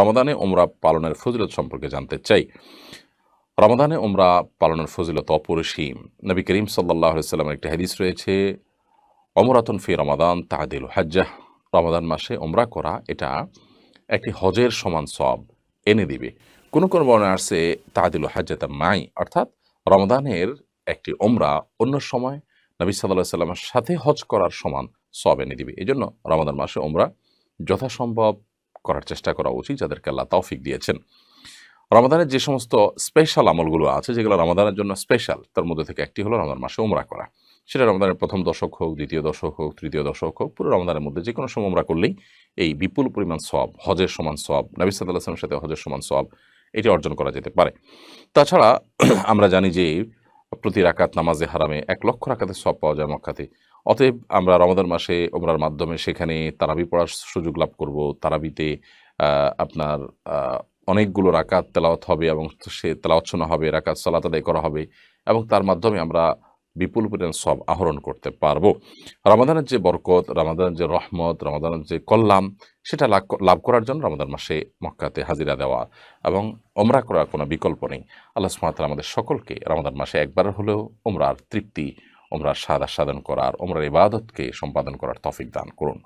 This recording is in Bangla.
রমাদানে ওমরা পালনের ফজিলত সম্পর্কে জানতে চাই রমাদানে ওমরা পালনের ফজিলত অপরিসীম নবী করিম সাল্লাহ সাল্লামের একটি হাদিস রয়েছে অমরাতন ফি রমাদান তাহাদিল হাজ্জাহ রমাদান মাসে ওমরা করা এটা একটি হজের সমান সব এনে দিবে কোনো কোনো বর্ণনা আসছে তাহাদিল হাজ্জাতা মাই অর্থাৎ রমাদানের একটি ওমরা অন্য সময় নবী সাল্লাহ সাল্লামের সাথে হজ করার সমান সব এনে দিবে এই জন্য রমাদান মাসে ওমরা যথাসম্ভব করার চেষ্টা করা উচিত যাদেরকে আল্লাহ তৌফিক দিয়েছেন রমাদানের যে সমস্ত স্পেশাল আমলগুলো আছে যেগুলো রমাদানের জন্য স্পেশাল তার মধ্যে থেকে একটি হলো রমাদান মাসে উমরা করা সেটা রমদানের প্রথম দশক হোক দ্বিতীয় দশক হোক তৃতীয় দশক হোক পুরো রমদানের মধ্যে যে কোনো সময় উমরা করলেই এই বিপুল পরিমাণ সব হজের সমান সব নাবিস সাদামের সাথে হজের সমান সব এটি অর্জন করা যেতে পারে তাছাড়া আমরা জানি যে প্রতি রাকাত নামাজে হারামে এক লক্ষ রাকাতে সব পাওয়া যায় মক্কাতে অতএব আমরা রমাদান মাসে ওমরার মাধ্যমে সেখানে তারাবি পড়ার সুযোগ লাভ করব তারাবিতে আপনার অনেকগুলো রাকাত তেলাওয়াত হবে এবং সে তেলাওয়াচ্ছন্ন হবে রাকাত সলাত আদায় করা হবে এবং তার মাধ্যমে আমরা বিপুল পরিমাণ সব আহরণ করতে পারবো রমাদানের যে বরকত রমাদানের যে রহমত রমাদানের যে কল্যাণ সেটা লাভ করার জন্য রমাদান মাসে মক্কাতে হাজিরা দেওয়া এবং ওমরা করার কোনো বিকল্প নেই আল্লাহ সুমাত আমাদের সকলকে রমাদান মাসে একবার হলেও ওমরার তৃপ্তি ওমরার সাদা সাধন করার ওমরার ইবাদতকে সম্পাদন করার তফিক দান করুন